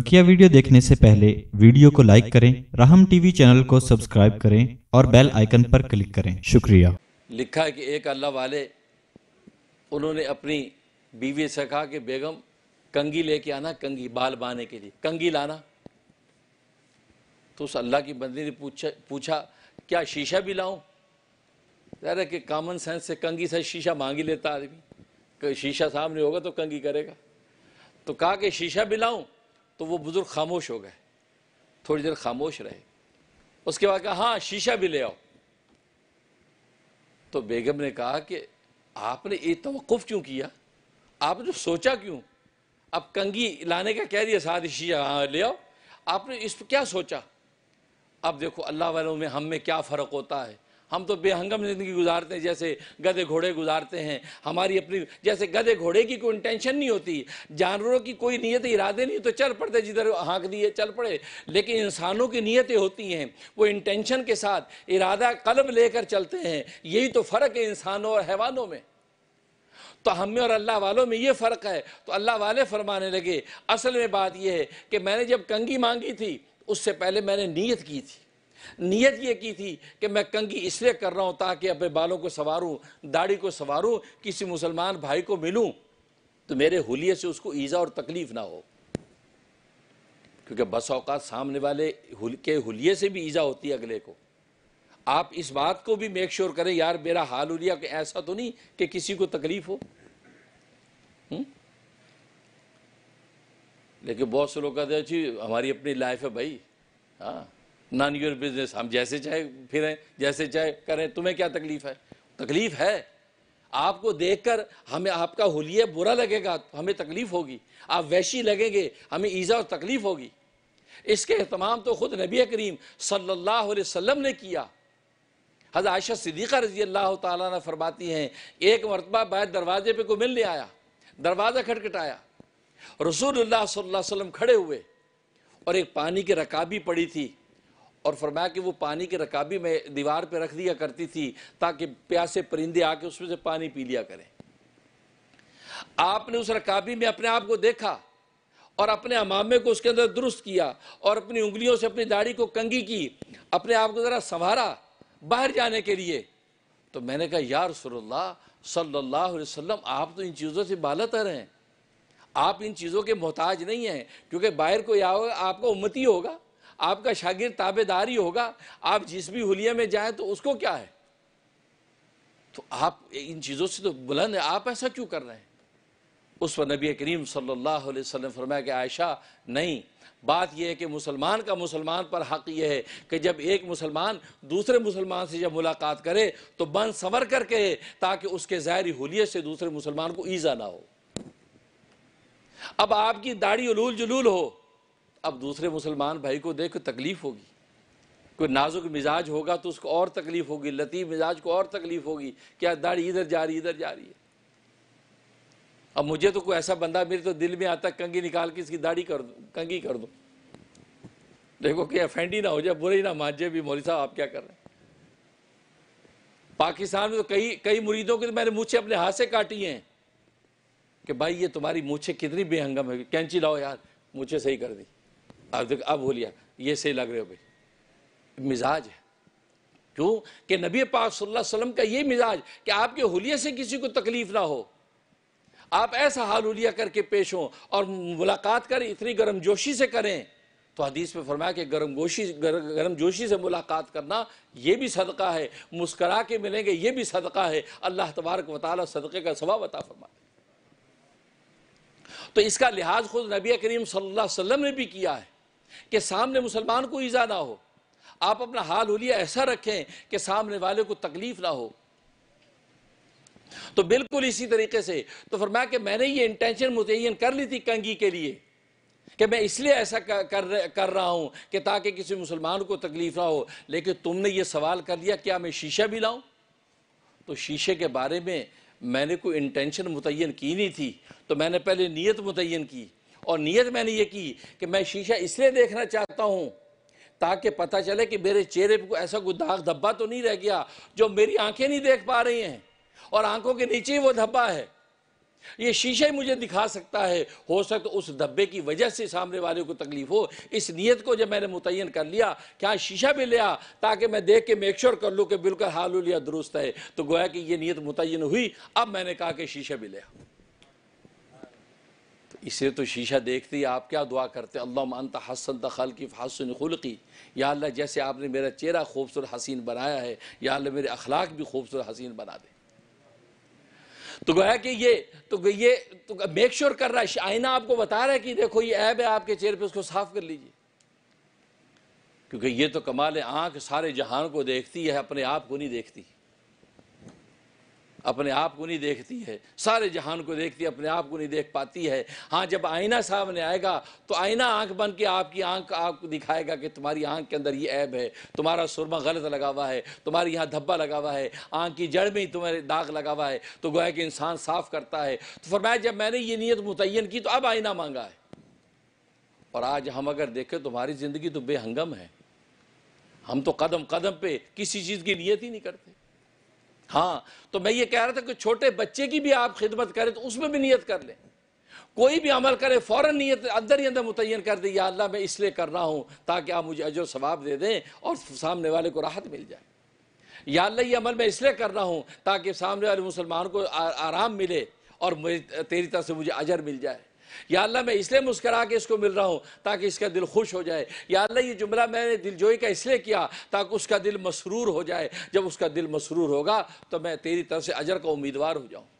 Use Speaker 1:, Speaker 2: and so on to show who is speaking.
Speaker 1: बकिया वीडियो देखने से पहले वीडियो को लाइक करें राहम टीवी चैनल को सब्सक्राइब करें और बेल आइकन पर क्लिक करें शुक्रिया लिखा है कि एक अल्लाह वाले उन्होंने अपनी बीवी से कहा कि बेगम कंगी लेके आना कंगी बाल बाने के लिए कंगी लाना तो उस अल्लाह की बंदी ने पूछा पूछा क्या शीशा भी लाऊं कह कि कॉमन सेंस से कंगी से शीशा मांग ही लेता आदमी शीशा सामने होगा तो कंगी करेगा तो कहा कि शीशा भी लाऊं तो वो बुज़ुर्ग खामोश हो गए थोड़ी देर खामोश रहे उसके बाद कहा हाँ शीशा भी ले आओ तो बेगम ने कहा कि आपने ये तवक़ुफ़ क्यों किया आपने जो तो सोचा क्यों अब कंगी लाने का कह दिया साथ शीशा हाँ ले आओ आपने इस पर क्या सोचा अब देखो अल्लाह वालों में हम में क्या फ़र्क होता है हम तो बेहंगम ज़िंदगी गुजारते हैं जैसे गधे घोड़े गुजारते हैं हमारी अपनी जैसे गधे घोड़े की कोई इंटेंशन नहीं होती जानवरों की कोई नीयत इरादे नहीं तो चल पड़ते जिधर हाँक दिए चल पड़े लेकिन इंसानों की नीयतें होती हैं वो इंटेंशन के साथ इरादा कलब लेकर चलते हैं यही तो फ़र्क है इंसानों और हैवानों में तो हम में और अल्लाह वालों में ये फ़र्क है तो अल्लाह वाले फरमाने लगे असल में बात यह है कि मैंने जब कंगी मांगी थी उससे पहले मैंने नीयत की थी नीयत ये की थी कि मैं कंगी इसलिए कर रहा हूँ ताकि अपने बालों को संवारूँ दाढ़ी को संवारूँ किसी मुसलमान भाई को मिलूँ तो मेरे हुलिये से उसको ईज़ा और तकलीफ़ ना हो क्योंकि बस अवकात सामने वाले हुल के हुलिये से भी ईज़ा होती है अगले को आप इस बात को भी मेक श्योर करें यार मेरा हाल हुलिया ऐसा तो नहीं कि किसी को तकलीफ़ हो हुँ? हम्म? लेकिन बहुत से लोग कहते हैं जी हमारी अपनी लाइफ है भाई हाँ नॉन योर बिजनेस हम जैसे चाहे फिरें जैसे चाहे करें तुम्हें क्या तकलीफ है तकलीफ है आपको देखकर हमें आपका होलिया बुरा लगेगा तो हमें तकलीफ होगी आप वैशी लगेंगे हमें ईज़ा और तकलीफ होगी इसके अहतमाम तो ख़ुद नबी करीम सल्लल्लाहु अलैहि वसल्लम ने किया हज़र आयशा सिद्दीक़ा रजी अल्लाह ने फरमाती हैं एक मरतबा बाहर दरवाजे पे को मिलने आया दरवाज़ा खटखटाया रसूल सल्लल्लाहु अलैहि वसल्लम खड़े हुए और एक पानी की रकाबी पड़ी थी और फरमाया कि वो पानी के रकाबी में दीवार पर रख दिया करती थी ताकि प्यासे परिंदे आके उसमें से पानी पी लिया करें आपने उस रकाबी में अपने आप को देखा और अपने अमामे को उसके अंदर दुरुस्त किया और अपनी उंगलियों से अपनी दाढ़ी को कंगी की अपने आप को ज़रा संवारा बाहर जाने के लिए तो मैंने कहा यार सल्ला सल्लल्लाहु अलैहि वसल्लम आप तो इन चीज़ों से बालतर हैं आप इन चीज़ों के मोहताज नहीं हैं क्योंकि बाहर कोई आओ आपका उम्मती होगा आपका शागिर ताबेदार ही होगा आप जिस भी हुलिया में जाए तो उसको क्या है तो आप इन चीज़ों से तो बुलंद है आप ऐसा क्यों कर रहे हैं उस पर नबी करीम सल्लल्लाहु अलैहि वसल्लम फरमाया कि आयशा नहीं बात यह है कि मुसलमान का मुसलमान पर हक यह है कि जब एक मुसलमान दूसरे मुसलमान से जब मुलाकात करे तो बन संवर करके ताकि उसके ज़ाहरी हुलिये से दूसरे मुसलमान को ईज़ा ना हो अब आपकी दाढ़ी उलूल जुलूल हो अब दूसरे मुसलमान भाई को देख तकलीफ़ होगी कोई नाजुक मिजाज होगा तो उसको और तकलीफ़ होगी लतीफ़ मिजाज को और तकलीफ़ होगी क्या दाढ़ी इधर जा रही इधर जा रही है अब मुझे तो कोई ऐसा बंदा मेरे तो दिल में आता कंगी निकाल के इसकी दाढ़ी कर दो कंगी कर दो देखो कि अफेंड ही ना हो जाए बुरे ही ना मान जाए भी मौली साहब आप क्या कर रहे हैं पाकिस्तान में तो कई कई मुरीदों के तो मैंने मूछे अपने हाथ से काटी हैं कि भाई ये तुम्हारी मूछे कितनी बेहंगम है कैंची लाओ यार मूछे सही कर दी अब देख अब हो ये सही लग रहे हो भाई मिजाज है क्यों कि नबी पाक सल्लल्लाहु अलैहि वसल्लम का ये मिजाज कि आपके हुलिया से किसी को तकलीफ ना हो आप ऐसा हाल हुलिया करके पेश हो और मुलाकात करें इतनी गर्मजोशी से करें तो हदीस में फरमाया कि गर्म गोशी गर, गर्म जोशी से मुलाकात करना ये भी सदका है मुस्करा के मिलेंगे ये भी सदका है अल्लाह तबारक वाली सदक़े का सवाब अता फरमाए तो इसका लिहाज खुद नबी करीम सल्लल्लाहु अलैहि वसल्लम ने भी किया है कि सामने मुसलमान को ईज़ा ना हो आप अपना हाल हुलिया ऐसा रखें कि सामने वाले को तकलीफ ना हो तो बिल्कुल इसी तरीके से तो फरमाया कि मैंने ये इंटेंशन मुतन कर ली थी कंगी के लिए कि मैं इसलिए ऐसा कर कर रहा हूं कि ताकि किसी मुसलमान को तकलीफ ना हो लेकिन तुमने ये सवाल कर लिया क्या मैं शीशा भी लाऊं तो शीशे के बारे में मैंने कोई इंटेंशन मुतन की नहीं थी तो मैंने पहले नीयत मुतन की और नीयत मैंने ये की कि मैं शीशा इसलिए देखना चाहता हूँ ताकि पता चले कि मेरे चेहरे पर ऐसा कोई दाग धब्बा तो नहीं रह गया जो मेरी आंखें नहीं देख पा रही हैं और आंखों के नीचे ही वो धब्बा है ये शीशा ही मुझे दिखा सकता है हो सकता उस धब्बे की वजह से सामने वाले को तकलीफ हो इस नीयत को जब मैंने मुतयन कर लिया कि हाँ शीशा भी लिया ताकि मैं देख के मेक श्योर कर लूँ कि बिल्कुल हाल लिया दुरुस्त है तो गोया कि यह नीयत मुतयन हुई अब मैंने कहा कि शीशा भी लिया इसे तो शीशा देखते ही आप क्या दुआ करते अल्लाह अंत हसन तखल की हसन खुलकी या अल्लाह जैसे आपने मेरा चेहरा खूबसूरत हसीन बनाया है या अल्लाह मेरे अखलाक भी खूबसूरत हसीन बना दे तो गोया कि ये तो ये तो मेक श्योर कर रहा है आईना आपको बता रहा है कि देखो ये ऐब है आपके चेहरे पे उसको साफ कर लीजिए क्योंकि ये तो कमाल आँख सारे जहान को देखती है अपने आप को नहीं देखती अपने आप को नहीं देखती है सारे जहान को देखती है अपने आप को नहीं देख पाती है हाँ जब आईना सामने आएगा तो आईना आंख बन के आपकी आंख आपको दिखाएगा कि तुम्हारी आंख के अंदर ये ऐब है तुम्हारा सुरमा गलत लगा हुआ है तुम्हारी यहाँ धब्बा लगा हुआ है आंख की जड़ में ही तुम्हारे दाग लगा हुआ है तो गोह के इंसान साफ करता है तो फरमाया जब मैंने ये नीयत मुतन की तो अब आईना मांगा है और आज हम अगर देखें तुम्हारी ज़िंदगी तो बेहंगम है हम तो कदम कदम पे किसी चीज़ की नीयत ही नहीं करते हाँ तो मैं ये कह रहा था कि छोटे बच्चे की भी आप खिदमत करें तो उसमें भी नीयत कर लें कोई भी अमल करे फौरन नीयत अंदर ही अंदर मुतयन कर दे या अल्लाह मैं इसलिए कर रहा हूँ ताकि आप मुझे अजर सवाब दे दें और सामने वाले को राहत मिल जाए या अल्लाह ये अमल मैं इसलिए कर रहा हूँ ताकि सामने वाले मुसलमान को आ, आराम मिले और तेरी तरह से मुझे अजर मिल जाए या अल्लाह मैं इसलिए मुस्करा के इसको मिल रहा हूँ ताकि इसका दिल खुश हो जाए या अल्लाह ये जुमला मैंने दिलजोई का इसलिए किया ताकि उसका दिल मसरूर हो जाए जब उसका दिल मसरूर होगा तो मैं तेरी तरफ से अजर का उम्मीदवार हो जाऊँ